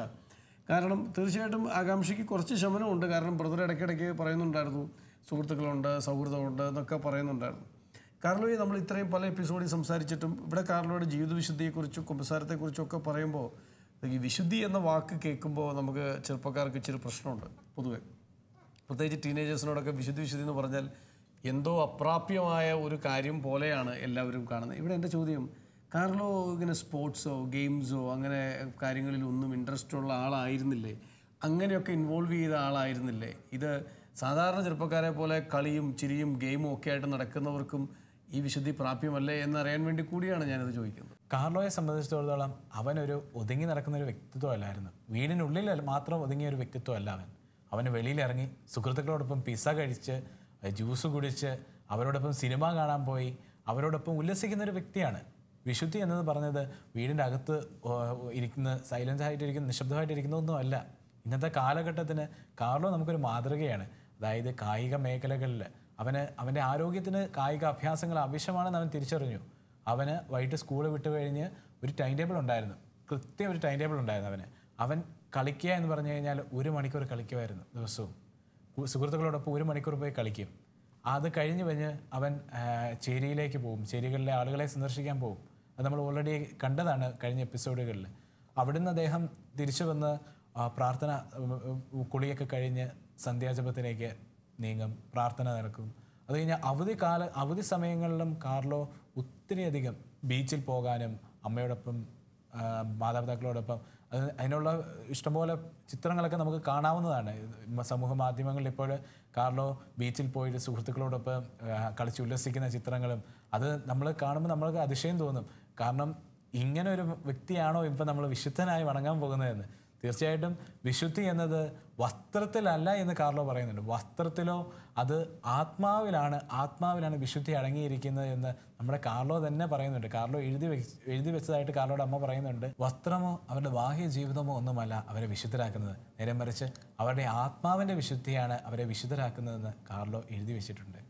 കാരണം തീർച്ചയായിട്ടും ആകാംക്ഷയ്ക്ക് കുറച്ച് ശമനമുണ്ട് കാരണം ബ്രദർ ഇടയ്ക്കിടയ്ക്ക് പറയുന്നുണ്ടായിരുന്നു സുഹൃത്തുക്കളുണ്ട് സൗഹൃദമുണ്ട് എന്നൊക്കെ പറയുന്നുണ്ടായിരുന്നു കാർലോയെ നമ്മൾ ഇത്രയും പല എപ്പിസോഡിൽ സംസാരിച്ചിട്ടും ഇവിടെ കാർലോയുടെ ജീവിതവിശുദ്ധിയെക്കുറിച്ചും കുമ്പസാരത്തെക്കുറിച്ചും ഒക്കെ പറയുമ്പോൾ ഈ വിശുദ്ധി എന്ന വാക്ക് കേൾക്കുമ്പോൾ നമുക്ക് ചെറുപ്പക്കാർക്ക് ഇച്ചിരി പ്രശ്നമുണ്ട് പൊതുവെ പ്രത്യേകിച്ച് ടീനേജേഴ്സിനോടൊക്കെ വിശുദ്ധി വിശുദ്ധി എന്ന് പറഞ്ഞാൽ എന്തോ അപ്രാപ്യമായ ഒരു കാര്യം പോലെയാണ് എല്ലാവരും കാണുന്നത് ഇവിടെ എൻ്റെ ചോദ്യം കാർലോ ഇങ്ങനെ സ്പോർട്സോ ഗെയിംസോ അങ്ങനെ കാര്യങ്ങളിൽ ഒന്നും ഇൻട്രസ്റ്റ് ഉള്ള ആളായിരുന്നില്ലേ അങ്ങനെയൊക്കെ ഇൻവോൾവ് ചെയ്ത ആളായിരുന്നില്ലേ ഇത് സാധാരണ ചെറുപ്പക്കാരെ പോലെ കളിയും ചിരിയും ഗെയിമും ഒക്കെ ആയിട്ട് നടക്കുന്നവർക്കും ഈ വിശുദ്ധി പ്രാപ്യമല്ലേ എന്നറിയാൻ വേണ്ടി കൂടിയാണ് ഞാനിത് ചോദിക്കുന്നത് കാർലോയെ സംബന്ധിച്ചിടത്തോളം അവനൊരു ഒതുങ്ങി നടക്കുന്ന ഒരു വ്യക്തിത്വമല്ലായിരുന്നു വീടിനുള്ളിൽ മാത്രം ഒതുങ്ങിയ ഒരു വ്യക്തിത്വമല്ല അവൻ അവന് വെളിയിലിറങ്ങി സുഹൃത്തുക്കളോടൊപ്പം പിസ്സ കഴിച്ച് ജ്യൂസ് കുടിച്ച് അവരോടൊപ്പം സിനിമ കാണാൻ പോയി അവരോടൊപ്പം ഉല്ലസിക്കുന്ന ഒരു വ്യക്തിയാണ് വിശുദ്ധി എന്നത് പറഞ്ഞത് വീടിൻ്റെ അകത്ത് ഇരിക്കുന്ന സൈലൻ്റ് ആയിട്ടിരിക്കുന്ന നിശബ്ദമായിട്ടിരിക്കുന്നതൊന്നും അല്ല ഇന്നത്തെ കാലഘട്ടത്തിന് കാർലോ നമുക്കൊരു മാതൃകയാണ് അതായത് കായിക മേഖലകളിൽ അവന് അവൻ്റെ ആരോഗ്യത്തിന് കായിക അഭ്യാസങ്ങൾ ആവശ്യമാണെന്ന് അവൻ തിരിച്ചറിഞ്ഞു അവന് വൈകിട്ട് സ്കൂൾ വിട്ട് കഴിഞ്ഞ് ഒരു ടൈം ടേബിൾ ഉണ്ടായിരുന്നു കൃത്യം ഒരു ടൈം ടേബിൾ ഉണ്ടായിരുന്നു അവന് അവൻ കളിക്കുക എന്ന് പറഞ്ഞു കഴിഞ്ഞാൽ ഒരു മണിക്കൂർ കളിക്കുമായിരുന്നു ദിവസവും സുഹൃത്തുക്കളോടൊപ്പം ഒരു മണിക്കൂർ പോയി കളിക്കും അത് കഴിഞ്ഞ് കഴിഞ്ഞ് അവൻ ചേരിയിലേക്ക് പോകും ചേരികളിലെ ആളുകളെ സന്ദർശിക്കാൻ പോകും അത് നമ്മൾ ഓൾറെഡി കണ്ടതാണ് കഴിഞ്ഞ എപ്പിസോഡുകളിൽ അവിടുന്ന് അദ്ദേഹം തിരിച്ചു വന്ന് പ്രാർത്ഥന കുളിയൊക്കെ കഴിഞ്ഞ് സന്ധ്യാജപത്തിലേക്ക് നീങ്ങും പ്രാർത്ഥന നടക്കും അത് കഴിഞ്ഞാൽ അവധി കാല അവധി സമയങ്ങളിലും കാർലോ ഒത്തിരിയധികം ബീച്ചിൽ പോകാനും അമ്മയോടൊപ്പം മാതാപിതാക്കളോടൊപ്പം അത് അതിനുള്ള ഇഷ്ടംപോലെ ചിത്രങ്ങളൊക്കെ നമുക്ക് കാണാവുന്നതാണ് സമൂഹ മാധ്യമങ്ങളിൽ ഇപ്പോൾ കാർലോ ബീച്ചിൽ പോയിട്ട് സുഹൃത്തുക്കളോടൊപ്പം കളിച്ച് ഉല്ലസിക്കുന്ന ചിത്രങ്ങളും അത് നമ്മൾ കാണുമ്പോൾ നമ്മൾക്ക് അതിശയം തോന്നും കാരണം ഇങ്ങനെ ഒരു വ്യക്തിയാണോ ഇപ്പം നമ്മൾ വിശുദ്ധനായി വണങ്ങാൻ പോകുന്നതെന്ന് തീർച്ചയായിട്ടും വിശുദ്ധി എന്നത് വസ്ത്രത്തിലല്ല എന്ന് കാർലോ പറയുന്നുണ്ട് വസ്ത്രത്തിലോ അത് ആത്മാവിലാണ് ആത്മാവിലാണ് വിശുദ്ധി അടങ്ങിയിരിക്കുന്നത് എന്ന് നമ്മുടെ കാർലോ തന്നെ പറയുന്നുണ്ട് കാർലോ എഴുതി എഴുതി വെച്ചതായിട്ട് കാർലോയുടെ അമ്മ പറയുന്നുണ്ട് വസ്ത്രമോ അവരുടെ ബാഹ്യ ജീവിതമോ ഒന്നുമല്ല അവരെ വിശുദ്ധരാക്കുന്നത് നേരെ മറിച്ച് അവരുടെ ആത്മാവിൻ്റെ വിശുദ്ധിയാണ് അവരെ വിശുദ്ധരാക്കുന്നതെന്ന് കാർലോ എഴുതി വെച്ചിട്ടുണ്ട്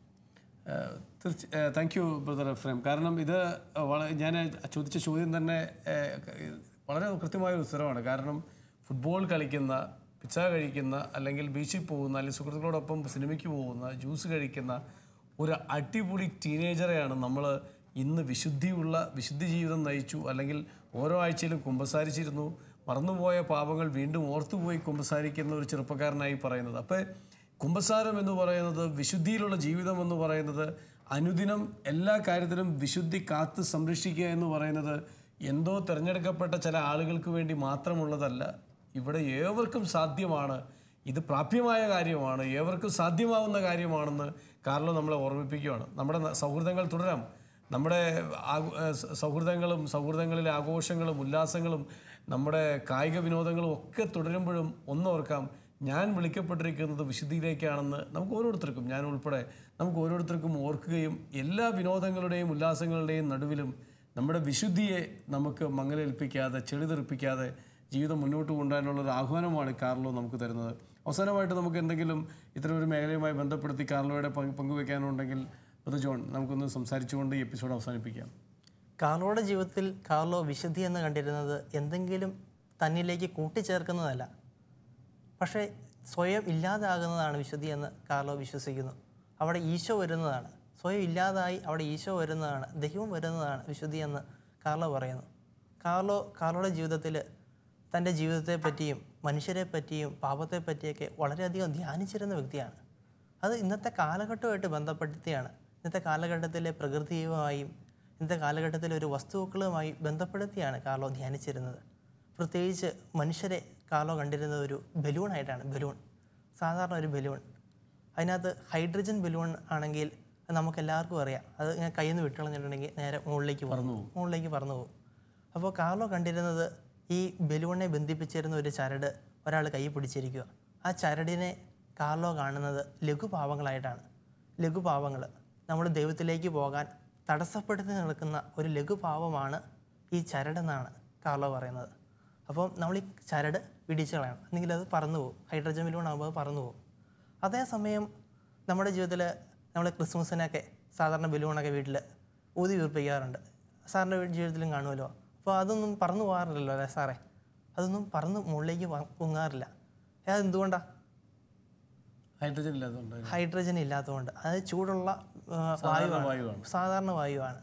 തീർച്ച താങ്ക് യു ബ്രദർ എഫ്രേം കാരണം ഇത് വളരെ ഞാൻ ചോദിച്ച ചോദ്യം തന്നെ വളരെ കൃത്യമായ ഉത്തരവാണ് കാരണം ഫുട്ബോൾ കളിക്കുന്ന പിച്ച കഴിക്കുന്ന അല്ലെങ്കിൽ ബീച്ചിൽ പോകുന്ന അല്ലെങ്കിൽ സുഹൃത്തുക്കളോടൊപ്പം സിനിമയ്ക്ക് പോകുന്ന ജ്യൂസ് കഴിക്കുന്ന ഒരു അടിപൊളി ടീനേജറെയാണ് നമ്മൾ ഇന്ന് വിശുദ്ധിയുള്ള വിശുദ്ധി ജീവിതം നയിച്ചു അല്ലെങ്കിൽ ഓരോ ആഴ്ചയിലും കുമ്പസാരിച്ചിരുന്നു മറന്നുപോയ പാപങ്ങൾ വീണ്ടും ഓർത്തുപോയി കുമ്പസാരിക്കുന്ന ഒരു ചെറുപ്പക്കാരനായി പറയുന്നത് അപ്പോൾ കുമ്പസാരം എന്ന് പറയുന്നത് വിശുദ്ധിയിലുള്ള ജീവിതം എന്ന് പറയുന്നത് അനുദിനം എല്ലാ കാര്യത്തിലും വിശുദ്ധി കാത്ത് സംരക്ഷിക്കുക എന്ന് പറയുന്നത് എന്തോ തിരഞ്ഞെടുക്കപ്പെട്ട ചില ആളുകൾക്ക് വേണ്ടി മാത്രമുള്ളതല്ല ഇവിടെ ഏവർക്കും സാധ്യമാണ് ഇത് പ്രാപ്യമായ കാര്യമാണ് ഏവർക്കും സാധ്യമാവുന്ന കാര്യമാണെന്ന് കാർലോ നമ്മളെ ഓർമ്മിപ്പിക്കുകയാണ് നമ്മുടെ സൗഹൃദങ്ങൾ തുടരാം നമ്മുടെ സൗഹൃദങ്ങളും സൗഹൃദങ്ങളിലെ ആഘോഷങ്ങളും ഉല്ലാസങ്ങളും നമ്മുടെ കായിക വിനോദങ്ങളും ഒക്കെ തുടരുമ്പോഴും ഒന്നോർക്കാം ഞാൻ വിളിക്കപ്പെട്ടിരിക്കുന്നത് വിശുദ്ധിയിലേക്കാണെന്ന് നമുക്ക് ഓരോരുത്തർക്കും ഞാൻ ഉൾപ്പെടെ നമുക്ക് ഓരോരുത്തർക്കും ഓർക്കുകയും എല്ലാ വിനോദങ്ങളുടെയും ഉല്ലാസങ്ങളുടെയും നടുവിലും നമ്മുടെ വിശുദ്ധിയെ നമുക്ക് മങ്ങലേൽപ്പിക്കാതെ ചെളിതെറിപ്പിക്കാതെ ജീവിതം മുന്നോട്ട് കൊണ്ടുപോകാനുള്ള ഒരു ആഹ്വാനമാണ് കാർലോ നമുക്ക് തരുന്നത് അവസാനമായിട്ട് നമുക്ക് എന്തെങ്കിലും ഇത്തരം ഒരു മേഖലയുമായി ബന്ധപ്പെടുത്തി കാർലോയുടെ പങ്കുവെക്കാനുണ്ടെങ്കിൽ അത് ജോൺ നമുക്കൊന്ന് സംസാരിച്ചുകൊണ്ട് ഈ എപ്പിസോഡ് അവസാനിപ്പിക്കാം കാർലോയുടെ ജീവിതത്തിൽ കാർലോ വിശുദ്ധി എന്ന് കണ്ടിരുന്നത് എന്തെങ്കിലും തന്നിലേക്ക് കൂട്ടിച്ചേർക്കുന്നതല്ല പക്ഷേ സ്വയം ഇല്ലാതാകുന്നതാണ് വിശുദ്ധി എന്ന് കാർലോ വിശ്വസിക്കുന്നു അവിടെ ഈശോ വരുന്നതാണ് സ്വയം ഇല്ലാതായി അവിടെ ഈശോ വരുന്നതാണ് ദൈവം വരുന്നതാണ് വിശുദ്ധി എന്ന് കാർലോ പറയുന്നു കാർലോ കാർലോയുടെ ജീവിതത്തിൽ തൻ്റെ പറ്റിയും പാപത്തെ പറ്റിയൊക്കെ വളരെയധികം ധ്യാനിച്ചിരുന്ന വ്യക്തിയാണ് അത് ഇന്നത്തെ കാലഘട്ടവുമായിട്ട് ബന്ധപ്പെടുത്തിയാണ് ഇന്നത്തെ കാലഘട്ടത്തിലെ പ്രകൃതിയുമായും ഇന്നത്തെ കാലഘട്ടത്തിലെ ഒരു വസ്തുക്കളുമായി ബന്ധപ്പെടുത്തിയാണ് കാർലോ ധ്യാനിച്ചിരുന്നത് പ്രത്യേകിച്ച് മനുഷ്യരെ കാർലോ കണ്ടിരുന്നത് ഒരു ബലൂണായിട്ടാണ് ബലൂൺ സാധാരണ ഒരു ബലൂൺ അതിനകത്ത് ഹൈഡ്രജൻ ബലൂൺ ആണെങ്കിൽ നമുക്കെല്ലാവർക്കും അറിയാം അത് ഇങ്ങനെ കയ്യിൽ നിന്ന് വിട്ടുകളഞ്ഞിട്ടുണ്ടെങ്കിൽ നേരെ മുകളിലേക്ക് പറന്നു പോകും മുകളിലേക്ക് പറന്നു പോകും അപ്പോൾ കാർലോ കണ്ടിരുന്നത് ഈ ബലൂണിനെ ബന്ധിപ്പിച്ചിരുന്ന ഒരു ചരട് ഒരാൾ കൈ പിടിച്ചിരിക്കുക ആ ചരടിനെ കാർലോ കാണുന്നത് ലഘുപാവങ്ങളായിട്ടാണ് ലഘുപാവങ്ങൾ നമ്മൾ ദൈവത്തിലേക്ക് പോകാൻ തടസ്സപ്പെടുത്തി നിൽക്കുന്ന ഒരു ലഘുപാവമാണ് ഈ ചരടെന്നാണ് കാർലോ പറയുന്നത് അപ്പം നമ്മൾ ഈ ചരട് പിടിച്ച് കളയണം അല്ലെങ്കിൽ അത് പറന്നു പോകും ഹൈഡ്രജൻ ബലൂൺ ആകുമ്പോൾ അത് പറന്നു പോകും അതേസമയം നമ്മുടെ ജീവിതത്തിൽ നമ്മൾ ക്രിസ്മസിനൊക്കെ സാധാരണ ബലൂണൊക്കെ വീട്ടിൽ ഊതി വീർപ്പിക്കാറുണ്ട് സാറിൻ്റെ ജീവിതത്തിലും കാണുമല്ലോ അപ്പോൾ അതൊന്നും പറന്നു പോകാറില്ലല്ലോ അല്ലേ സാറേ അതൊന്നും പറന്ന് മുകളിലേക്ക് പൊങ്ങാറില്ല അതെന്തുകൊണ്ടാണ് ഹൈഡ്രജൻ ഇല്ലാത്തതുകൊണ്ട് ഹൈഡ്രജൻ ഇല്ലാത്തതുകൊണ്ട് അത് ചൂടുള്ള വായുവാണ് സാധാരണ വായുവാണ്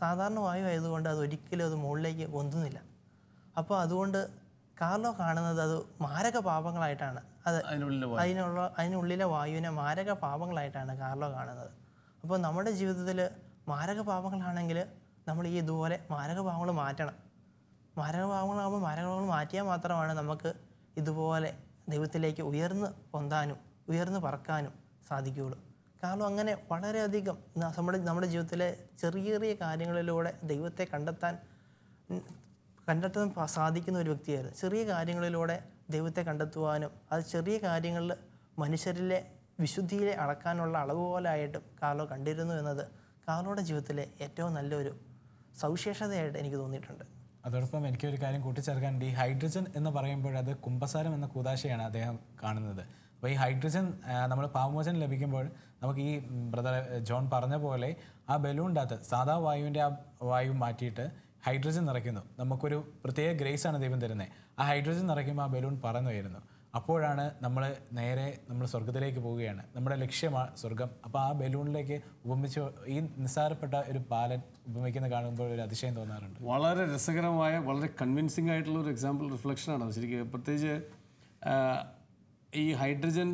സാധാരണ വായു ആയതുകൊണ്ട് അത് ഒരിക്കലും അത് മുകളിലേക്ക് പൊന്തുന്നില്ല അപ്പോൾ അതുകൊണ്ട് കാർലോ കാണുന്നത് അത് മാരക പാപങ്ങളായിട്ടാണ് അത് അതിനുള്ള അതിനുള്ളിലെ വായുവിനെ മാരക പാപങ്ങളായിട്ടാണ് കാർലോ കാണുന്നത് അപ്പോൾ നമ്മുടെ ജീവിതത്തിൽ മാരക പാപങ്ങളാണെങ്കിൽ നമ്മൾ ഈ ഇതുപോലെ മാരക പാപങ്ങൾ മാറ്റണം മാരകഭാവങ്ങളാകുമ്പോൾ മാരകഭാവങ്ങൾ മാറ്റിയാൽ മാത്രമാണ് നമുക്ക് ഇതുപോലെ ദൈവത്തിലേക്ക് ഉയർന്ന് പൊന്താനും ഉയർന്ന് പറക്കാനും സാധിക്കുകയുള്ളൂ കാരണം അങ്ങനെ വളരെയധികം നമ്മുടെ നമ്മുടെ ജീവിതത്തിലെ ചെറിയ ചെറിയ കാര്യങ്ങളിലൂടെ ദൈവത്തെ കണ്ടെത്താൻ കണ്ടെത്താൻ സാധിക്കുന്ന ഒരു വ്യക്തിയായിരുന്നു ചെറിയ കാര്യങ്ങളിലൂടെ ദൈവത്തെ കണ്ടെത്തുവാനും അത് ചെറിയ കാര്യങ്ങളിൽ മനുഷ്യരിലെ വിശുദ്ധിയിലെ അടക്കാനുള്ള അളവ് പോലായിട്ടും കാർലോ കണ്ടിരുന്നു എന്നത് കാർലോയുടെ ജീവിതത്തിലെ ഏറ്റവും നല്ലൊരു സവിശേഷതയായിട്ട് എനിക്ക് തോന്നിയിട്ടുണ്ട് അതോടൊപ്പം എനിക്ക് ഒരു കാര്യം കൂട്ടിച്ചേർക്കാൻ ഈ ഹൈഡ്രജൻ എന്ന് പറയുമ്പോൾ അത് കുമ്പസാരം എന്ന കൂതാശയാണ് അദ്ദേഹം കാണുന്നത് അപ്പോൾ ഈ ഹൈഡ്രജൻ നമ്മൾ പാവമോചനം ലഭിക്കുമ്പോൾ നമുക്ക് ഈ ബ്രദർ ജോൺ പറഞ്ഞ പോലെ ആ ബലൂണിൻ്റെ സാധാ വായുവിൻ്റെ ആ വായു മാറ്റിയിട്ട് ഹൈഡ്രജൻ നിറയ്ക്കുന്നു നമുക്കൊരു പ്രത്യേക ഗ്രേസാണ് ദൈവം തരുന്നത് ആ ഹൈഡ്രജൻ നിറയ്ക്കുമ്പോൾ ആ ബലൂൺ പറന്നു വരുന്നു അപ്പോഴാണ് നമ്മൾ നേരെ നമ്മൾ സ്വർഗത്തിലേക്ക് പോവുകയാണ് നമ്മുടെ ലക്ഷ്യമാണ് സ്വർഗം അപ്പോൾ ആ ബലൂണിലേക്ക് ഉപമിച്ച് ഈ നിസ്സാരപ്പെട്ട ഒരു പാലൻ ഉപമിക്കുന്ന കാണുമ്പോൾ ഒരു അതിശയം തോന്നാറുണ്ട് വളരെ രസകരമായ വളരെ കൺവിൻസിംഗ് ആയിട്ടുള്ള ഒരു എക്സാമ്പിൾ റിഫ്ലക്ഷനാണ് ശരിക്കും പ്രത്യേകിച്ച് ഈ ഹൈഡ്രജൻ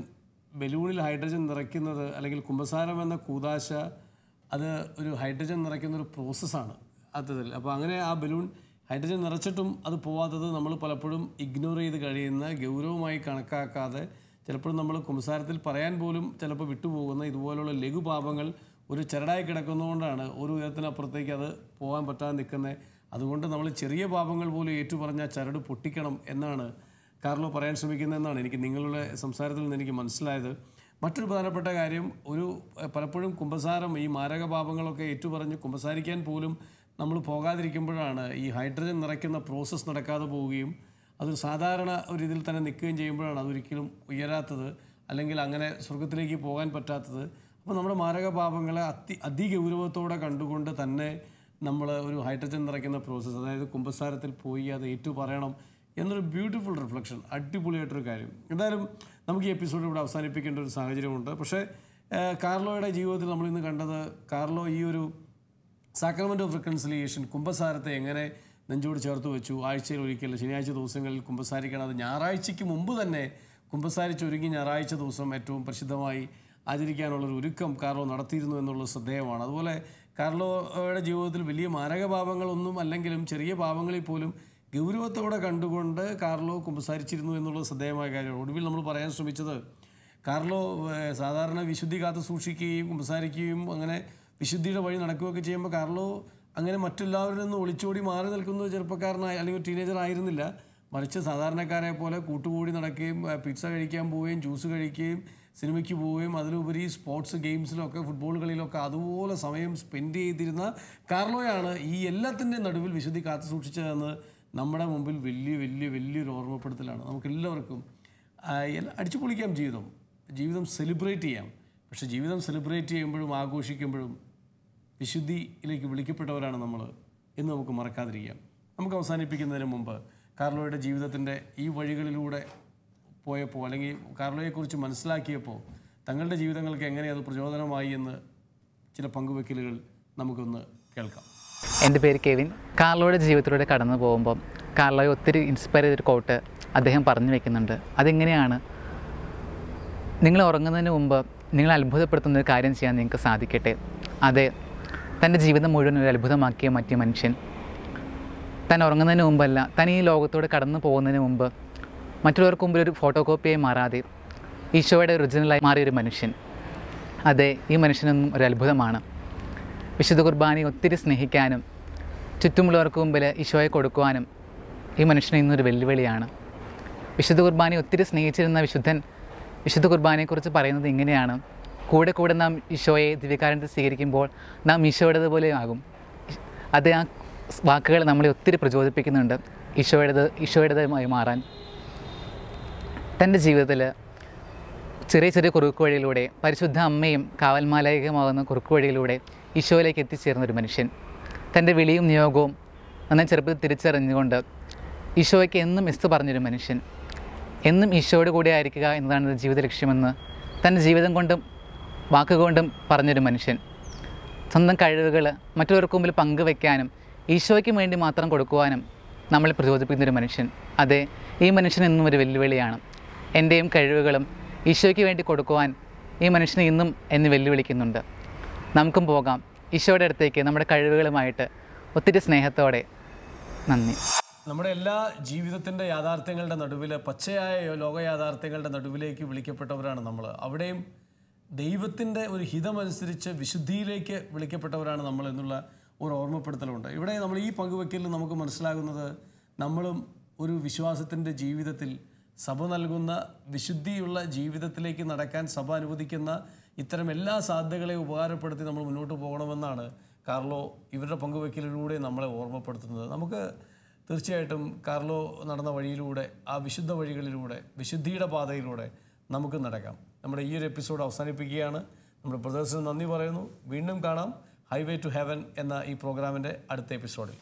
ബലൂണിൽ ഹൈഡ്രജൻ നിറയ്ക്കുന്നത് അല്ലെങ്കിൽ കുമ്പസാരം എന്ന കൂതാശ അത് ഒരു ഹൈഡ്രജൻ നിറയ്ക്കുന്ന ഒരു പ്രോസസ്സാണ് അത്തരത്തിൽ അപ്പോൾ അങ്ങനെ ആ ബലൂൺ ഹൈഡ്രജൻ നിറച്ചിട്ടും അത് പോവാത്തത് നമ്മൾ പലപ്പോഴും ഇഗ്നോർ ചെയ്ത് കഴിയുന്ന ഗൗരവമായി കണക്കാക്കാതെ ചിലപ്പോൾ നമ്മൾ കുംസാരത്തിൽ പറയാൻ പോലും ചിലപ്പോൾ വിട്ടുപോകുന്ന ഇതുപോലുള്ള ലഘുപാപങ്ങൾ ഒരു ചരടായി കിടക്കുന്നതുകൊണ്ടാണ് ഒരു വിധത്തിനപ്പുറത്തേക്ക് അത് പോകാൻ പറ്റാതെ നിൽക്കുന്നത് അതുകൊണ്ട് നമ്മൾ ചെറിയ പാപങ്ങൾ പോലും ഏറ്റുപറഞ്ഞ ചരട് പൊട്ടിക്കണം എന്നാണ് കാർലോ പറയാൻ ശ്രമിക്കുന്നതെന്നാണ് എനിക്ക് നിങ്ങളുടെ സംസാരത്തിൽ നിന്ന് എനിക്ക് മനസ്സിലായത് മറ്റൊരു പ്രധാനപ്പെട്ട കാര്യം ഒരു പലപ്പോഴും കുംഭസാരം ഈ മാരക പാപങ്ങളൊക്കെ ഏറ്റുപറഞ്ഞ് കുംഭസാരിക്കാൻ പോലും നമ്മൾ പോകാതിരിക്കുമ്പോഴാണ് ഈ ഹൈഡ്രജൻ നിറയ്ക്കുന്ന പ്രോസസ്സ് നടക്കാതെ പോവുകയും അതൊരു സാധാരണ ഒരു ഇതിൽ തന്നെ നിൽക്കുകയും ചെയ്യുമ്പോഴാണ് അതൊരിക്കലും ഉയരാത്തത് അല്ലെങ്കിൽ അങ്ങനെ സ്വർഗത്തിലേക്ക് പോകാൻ പറ്റാത്തത് അപ്പോൾ നമ്മുടെ മാരകപാപങ്ങളെ അതി അതിഗൗരവത്തോടെ കണ്ടുകൊണ്ട് തന്നെ നമ്മൾ ഒരു ഹൈഡ്രജൻ നിറയ്ക്കുന്ന പ്രോസസ്സ് അതായത് കുമ്പസാരത്തിൽ പോയി അത് പറയണം എന്നൊരു ബ്യൂട്ടിഫുൾ റിഫ്ലക്ഷൻ അടിപൊളിയായിട്ടൊരു കാര്യം എന്തായാലും നമുക്ക് ഈ എപ്പിസോഡ് ഇവിടെ അവസാനിപ്പിക്കേണ്ട ഒരു സാഹചര്യമുണ്ട് പക്ഷേ കാർലോയുടെ ജീവിതത്തിൽ നമ്മൾ ഇന്ന് കണ്ടത് കാർലോ ഈ ഒരു സാക്രമെൻ്റ് ഓഫ് റിക്കൺസിലിയേഷൻ കുംഭസാരത്തെ എങ്ങനെ നെഞ്ചോട് ചേർത്ത് വെച്ചു ആഴ്ചയിൽ ഒരിക്കൽ ശനിയാഴ്ച ദിവസങ്ങളിൽ കുംഭസാരിക്കണം അത് ഞായറാഴ്ചയ്ക്ക് മുമ്പ് തന്നെ കുംഭസാരിച്ചൊരുങ്ങി ഞായറാഴ്ച ദിവസം ഏറ്റവും പ്രസിദ്ധമായി ആചരിക്കാനുള്ളൊരു ഒരുക്കം കാർലോ നടത്തിയിരുന്നു എന്നുള്ള ശ്രദ്ധേയമാണ് അതുപോലെ കാർലോയുടെ ജീവിതത്തിൽ വലിയ മാരകഭാവങ്ങളൊന്നും അല്ലെങ്കിലും ചെറിയ ഭാവങ്ങളിൽ പോലും ഗൗരവത്തോടെ കണ്ടുകൊണ്ട് കാർലോ കുമ്പസാരിച്ചിരുന്നു എന്നുള്ള ശ്രദ്ധേയമായ കാര്യമാണ് ഒടുവിൽ നമ്മൾ പറയാൻ ശ്രമിച്ചത് കാർലോ സാധാരണ വിശുദ്ധി കാത്തു സൂക്ഷിക്കുകയും കുമ്പസാരിക്കുകയും അങ്ങനെ വിശുദ്ധിയുടെ വഴി നടക്കുകയൊക്കെ ചെയ്യുമ്പോൾ കാർലോ അങ്ങനെ മറ്റെല്ലാവരിൽ നിന്ന് ഒളിച്ചോടി മാറി നിൽക്കുന്ന ചെറുപ്പക്കാരനായി അല്ലെങ്കിൽ ടീനേജർ ആയിരുന്നില്ല മറിച്ച് സാധാരണക്കാരെ പോലെ കൂട്ടുകൂടി നടക്കുകയും പിസ്സ കഴിക്കാൻ പോവുകയും ജ്യൂസ് കഴിക്കുകയും സിനിമയ്ക്ക് പോവുകയും അതിലുപരി സ്പോർട്സ് ഗെയിംസിലൊക്കെ ഫുട്ബോൾ കളിയിലൊക്കെ അതുപോലെ സമയം സ്പെൻഡ് ചെയ്തിരുന്ന കാർലോയാണ് ഈ എല്ലാത്തിൻ്റെ നടുവിൽ വിശുദ്ധി കാത്തു സൂക്ഷിച്ചതെന്ന് നമ്മുടെ മുമ്പിൽ വലിയ വലിയ വലിയൊരു ഓർമ്മപ്പെടുത്തലാണ് നമുക്കെല്ലാവർക്കും അടിച്ചു പൊളിക്കാം ജീവിതം ജീവിതം സെലിബ്രേറ്റ് ചെയ്യാം പക്ഷേ ജീവിതം സെലിബ്രേറ്റ് ചെയ്യുമ്പോഴും ആഘോഷിക്കുമ്പോഴും വിശുദ്ധിയിലേക്ക് വിളിക്കപ്പെട്ടവരാണ് നമ്മൾ എന്ന് നമുക്ക് മറക്കാതിരിക്കാം നമുക്ക് അവസാനിപ്പിക്കുന്നതിന് മുമ്പ് കാർലോയുടെ ജീവിതത്തിൻ്റെ ഈ വഴികളിലൂടെ പോയപ്പോൾ അല്ലെങ്കിൽ കാർലോയെക്കുറിച്ച് മനസ്സിലാക്കിയപ്പോൾ തങ്ങളുടെ ജീവിതങ്ങൾക്ക് എങ്ങനെ അത് പ്രചോദനമായി എന്ന് ചില പങ്കുവെക്കലുകൾ നമുക്കൊന്ന് കേൾക്കാം എൻ്റെ പേര് കെവിൻ കാർലോയുടെ ജീവിതത്തിലൂടെ കടന്നു പോകുമ്പോൾ കാർലോയെ ഒത്തിരി ഇൻസ്പയർ ചെയ്തൊരു കോട്ട് അദ്ദേഹം പറഞ്ഞു വെക്കുന്നുണ്ട് അതെങ്ങനെയാണ് നിങ്ങൾ ഉറങ്ങുന്നതിന് മുമ്പ് നിങ്ങൾ അത്ഭുതപ്പെടുത്തുന്ന ഒരു കാര്യം ചെയ്യാൻ നിങ്ങൾക്ക് സാധിക്കട്ടെ അതെ തൻ്റെ ജീവിതം മുഴുവൻ ഒരു അത്ഭുതമാക്കിയ മറ്റേ മനുഷ്യൻ താൻ ഉറങ്ങുന്നതിന് മുമ്പല്ല താൻ ഈ ലോകത്തോട് കടന്നു പോകുന്നതിന് മുമ്പ് മറ്റുള്ളവർക്ക് മുമ്പിൽ ഒരു ഫോട്ടോ കോപ്പിയായി മാറാതെ ഈശോയുടെ ഒറിജിനലായി മാറിയ ഒരു മനുഷ്യൻ അതെ ഈ മനുഷ്യനൊന്നും ഒരു അത്ഭുതമാണ് വിശുദ്ധ കുർബാനയെ ഒത്തിരി സ്നേഹിക്കാനും ചുറ്റുമുള്ളവർക്ക് മുമ്പിൽ ഈശോയെ കൊടുക്കുവാനും ഈ മനുഷ്യന് ഇന്നൊരു വെല്ലുവിളിയാണ് വിശുദ്ധ കുർബാനയെ ഒത്തിരി സ്നേഹിച്ചിരുന്ന വിശുദ്ധൻ വിശുദ്ധ കുർബാനയെക്കുറിച്ച് പറയുന്നത് ഇങ്ങനെയാണ് കൂടെ കൂടെ നാം ഈശോയെ ദിവ്യകാരണത്തിൽ സ്വീകരിക്കുമ്പോൾ നാം ഈശോയുടേതുപോലെയാകും അത് ആ വാക്കുകൾ നമ്മളെ ഒത്തിരി പ്രചോദിപ്പിക്കുന്നുണ്ട് ഈശോയുടേത് ഈശോയുടേതുമായി മാറാൻ തൻ്റെ ജീവിതത്തിൽ ചെറിയ ചെറിയ കുറുക്കു വഴിയിലൂടെ പരിശുദ്ധ അമ്മയും കാവൽമാലയികമാകുന്ന കുറുക്കു വഴിയിലൂടെ ഈശോയിലേക്ക് എത്തിച്ചേർന്ന ഒരു മനുഷ്യൻ തൻ്റെ വിളിയും നിയോഗവും നന്നായി ചെറുപ്പത്തിൽ തിരിച്ചറിഞ്ഞുകൊണ്ട് ഈശോയ്ക്ക് എന്നും മിസ് പറഞ്ഞൊരു മനുഷ്യൻ എന്നും ഈശോയുടെ കൂടെ ആയിരിക്കുക എന്നതാണ് ജീവിത ലക്ഷ്യമെന്ന് തൻ്റെ ജീവിതം കൊണ്ടും വാക്കുകൊണ്ടും പറഞ്ഞൊരു മനുഷ്യൻ സ്വന്തം കഴിവുകൾ മറ്റുള്ളവർക്ക് മുമ്പിൽ പങ്കുവെക്കാനും ഈശോയ്ക്ക് വേണ്ടി മാത്രം കൊടുക്കുവാനും നമ്മളെ പ്രചോദിപ്പിക്കുന്നൊരു മനുഷ്യൻ അതെ ഈ മനുഷ്യൻ ഇന്നും ഒരു വെല്ലുവിളിയാണ് എൻ്റെയും കഴിവുകളും ഈശോയ്ക്ക് വേണ്ടി കൊടുക്കുവാൻ ഈ മനുഷ്യൻ ഇന്നും എന്നെ വെല്ലുവിളിക്കുന്നുണ്ട് നമുക്കും പോകാം ഈശോയുടെ അടുത്തേക്ക് നമ്മുടെ കഴിവുകളുമായിട്ട് ഒത്തിരി സ്നേഹത്തോടെ നന്ദി നമ്മുടെ എല്ലാ ജീവിതത്തിൻ്റെ യാഥാർത്ഥ്യങ്ങളുടെ നടുവിൽ പച്ചയായ ലോക യാഥാർത്ഥ്യങ്ങളുടെ നടുവിലേക്ക് വിളിക്കപ്പെട്ടവരാണ് നമ്മൾ അവിടെയും ദൈവത്തിൻ്റെ ഒരു ഹിതമനുസരിച്ച് വിശുദ്ധിയിലേക്ക് വിളിക്കപ്പെട്ടവരാണ് നമ്മൾ എന്നുള്ള ഒരു ഓർമ്മപ്പെടുത്തലുണ്ട് ഇവിടെ നമ്മൾ ഈ പങ്കുവയ്ക്കലിൽ നമുക്ക് മനസ്സിലാകുന്നത് നമ്മളും ഒരു വിശ്വാസത്തിൻ്റെ ജീവിതത്തിൽ സഭ നൽകുന്ന വിശുദ്ധിയുള്ള ജീവിതത്തിലേക്ക് നടക്കാൻ സഭ അനുവദിക്കുന്ന ഇത്തരം എല്ലാ സാധ്യതകളെയും ഉപകാരപ്പെടുത്തി നമ്മൾ മുന്നോട്ട് പോകണമെന്നാണ് കാർലോ ഇവരുടെ പങ്കുവെക്കലിലൂടെ നമ്മളെ ഓർമ്മപ്പെടുത്തുന്നത് നമുക്ക് തീർച്ചയായിട്ടും കാർലോ നടന്ന വഴിയിലൂടെ ആ വിശുദ്ധ വഴികളിലൂടെ വിശുദ്ധിയുടെ പാതയിലൂടെ നമുക്ക് നടക്കാം നമ്മുടെ ഈ ഒരു എപ്പിസോഡ് അവസാനിപ്പിക്കുകയാണ് നമ്മുടെ പ്രദർശനം നന്ദി പറയുന്നു വീണ്ടും കാണാം ഹൈവേ ടു ഹെവൻ എന്ന ഈ പ്രോഗ്രാമിൻ്റെ അടുത്ത എപ്പിസോഡിൽ